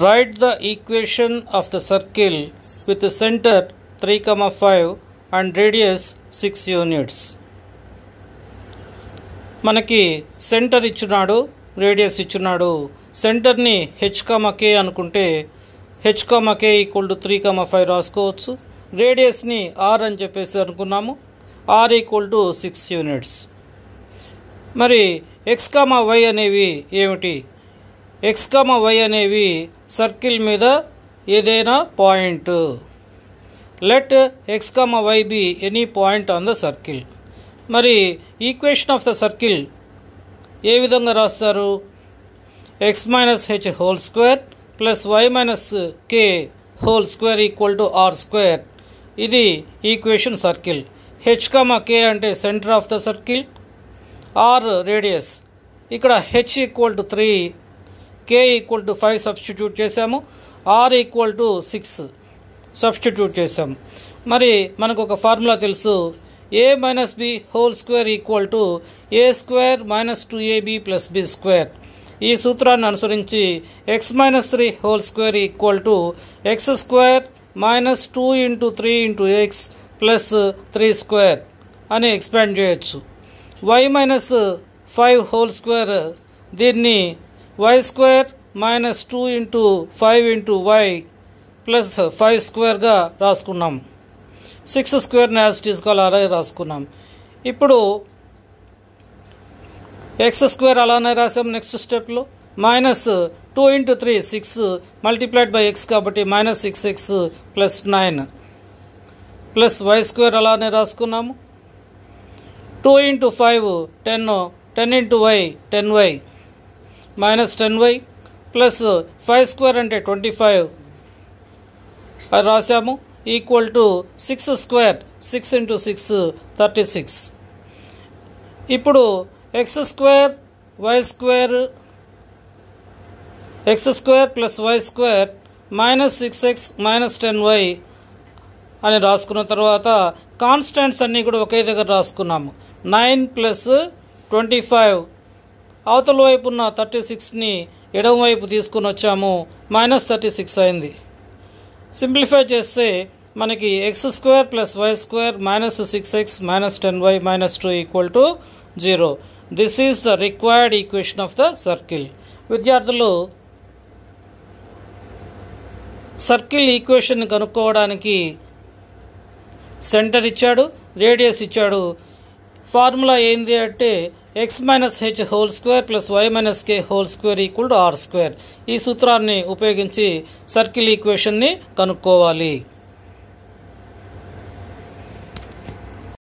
Write the equation of the circle with the center 3, 5 and radius six units మనకి centre ఇచ్చున్నాడు radius ఇచ్చున్నాడు సెంటర్ని H K అనుకుంటే H K equal to three comma five రాసుకోవచ్చు రేడియస్ని R అని చెప్పేసి అనుకున్నాము R equal to six units మరి ఎక్స్ కామా వై అనేవి ఏమిటి ఎక్స్ కామా వై అనేవి సర్కిల్ మీద ఏదైనా point let X comma Y be any point on the circle మరి ఈక్వేషన్ ఆఫ్ ద సర్కిల్ ఏ విధంగా రాస్తారు X minus H whole square plus Y minus K whole square equal to R square ఇది equation circle H comma K అంటే centre of the circle R radius ఇక్కడ H equal to three K equal to five substitute చేశాము R equal to six substitute చేశాము మరి మనకు ఒక formula తెలుసు A minus B whole square equal to A square minus two AB plus B square ఈ సూత్రాన్ని అనుసరించి X minus three whole square equal to X square minus two into three into X plus three square అని expand చేయొచ్చు Y minus five whole square దీన్ని Y square minus two into five into Y plus five స్క్వేర్గా రాసుకున్నాం six square యాజిటీస్గా అలాగే రాసుకున్నాం ఇప్పుడు X square అలానే రాసాం నెక్స్ట్ స్టెప్లో minus two into three six multiplied by X కాబట్టి minus six X plus nine plus Y square అలానే రాసుకున్నాము two into five ten ten into Y ten Y minus ten Y plus five square అంటే twenty five అది రాశాము equal to six square six into six thirty six ఇప్పుడు X square Y square X square plus Y square minus six X minus ten Y అని రాసుకున్న తర్వాత constants అన్నీ కూడా ఒకే దగ్గర రాసుకున్నాము నైన్ ప్లస్ ట్వంటీ ఫైవ్ అవతల వైపు ఉన్న థర్టీ సిక్స్ని ఎడమవైపు వైపు తీసుకుని వచ్చాము మైనస్ థర్టీ సిక్స్ అయింది సింప్లిఫై చేస్తే మనకి X square plus Y square minus six X minus ten Y minus two equal to zero this is the required equation of the circle విద్యార్థులు సర్కిల్ ఈక్వేషన్ కనుక్కోవడానికి సెంటర్ ఇచ్చాడు radius ఇచ్చాడు formula ఏంది అంటే X minus H whole square plus Y minus K whole square equal to R square ఈ సూత్రాన్ని ఉపయోగించి circle ఈక్వేషన్ని కనుక్కోవాలి